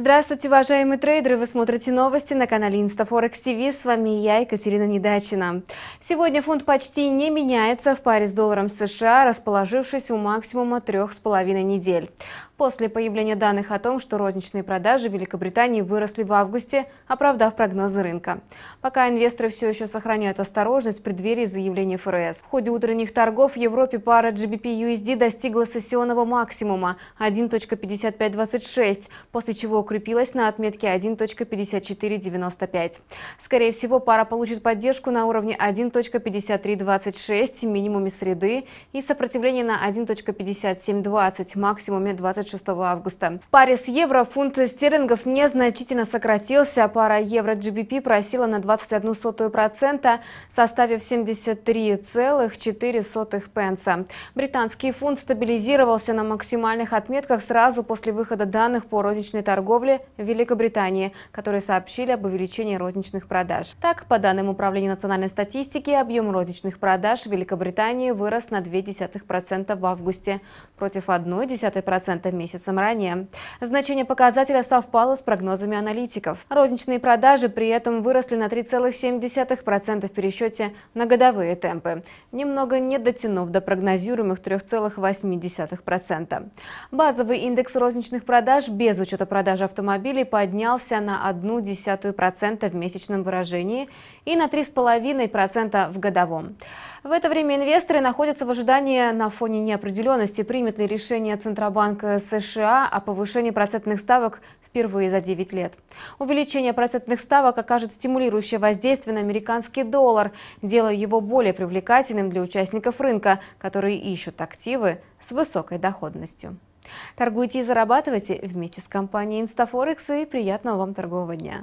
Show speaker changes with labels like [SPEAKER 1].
[SPEAKER 1] Здравствуйте, уважаемые трейдеры! Вы смотрите новости на канале InstaForex TV. С вами я, Екатерина Недачина. Сегодня фунт почти не меняется в паре с долларом США, расположившись у максимума трех с половиной недель после появления данных о том, что розничные продажи в Великобритании выросли в августе, оправдав прогнозы рынка. Пока инвесторы все еще сохраняют осторожность в преддверии заявления ФРС. В ходе утренних торгов в Европе пара GBP-USD достигла сессионного максимума 1.5526, после чего укрепилась на отметке 1.5495. Скорее всего, пара получит поддержку на уровне 1.5326 минимуме среды и сопротивление на 1.5720 максимуме 26 26 августа. В паре с евро фунт стерлингов незначительно сократился. а Пара евро-GBP просила на 21% составив 73,4 пенса. Британский фунт стабилизировался на максимальных отметках сразу после выхода данных по розничной торговле в Великобритании, которые сообщили об увеличении розничных продаж. Так, по данным Управления национальной статистики, объем розничных продаж в Великобритании вырос на 0,2% в августе против 1,1% месяцем ранее. Значение показателя совпало с прогнозами аналитиков. Розничные продажи при этом выросли на 3,7% в пересчете на годовые темпы, немного не дотянув до прогнозируемых 3,8%. Базовый индекс розничных продаж без учета продаж автомобилей поднялся на 0,1% в месячном выражении и на 3,5% в годовом. В это время инвесторы находятся в ожидании на фоне неопределенности, примет ли решение Центробанка США о повышении процентных ставок впервые за 9 лет. Увеличение процентных ставок окажет стимулирующее воздействие на американский доллар, делая его более привлекательным для участников рынка, которые ищут активы с высокой доходностью. Торгуйте и зарабатывайте вместе с компанией Instaforex и приятного вам торгового дня!